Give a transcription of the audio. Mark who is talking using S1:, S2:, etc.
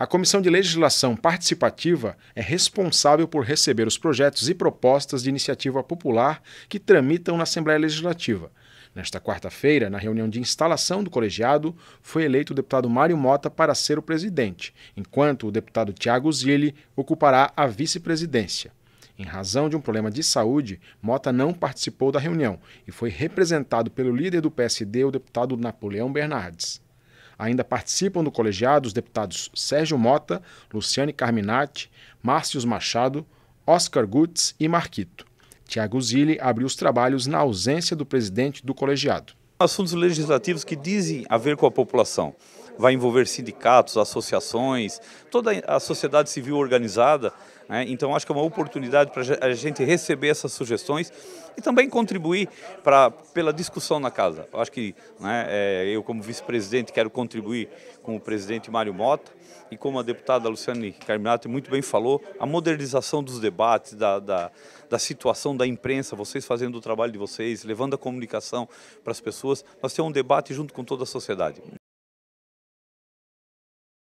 S1: A Comissão de Legislação Participativa é responsável por receber os projetos e propostas de iniciativa popular que tramitam na Assembleia Legislativa. Nesta quarta-feira, na reunião de instalação do colegiado, foi eleito o deputado Mário Mota para ser o presidente, enquanto o deputado Tiago Zilli ocupará a vice-presidência. Em razão de um problema de saúde, Mota não participou da reunião e foi representado pelo líder do PSD, o deputado Napoleão Bernardes. Ainda participam do colegiado os deputados Sérgio Mota, Luciane Carminati, Márcios Machado, Oscar Gutz e Marquito. Tiago Zilli abriu os trabalhos na ausência do presidente do colegiado. Assuntos
S2: legislativos que dizem a ver com a população vai envolver sindicatos, associações, toda a sociedade civil organizada. Né? Então, acho que é uma oportunidade para a gente receber essas sugestões e também contribuir para pela discussão na casa. Eu acho que né, é, eu, como vice-presidente, quero contribuir com o presidente Mário Mota e, como a deputada Luciane Carminati muito bem falou, a modernização dos debates, da, da, da situação da imprensa, vocês fazendo o trabalho de vocês, levando a comunicação para as pessoas, nós temos um debate junto com toda a sociedade.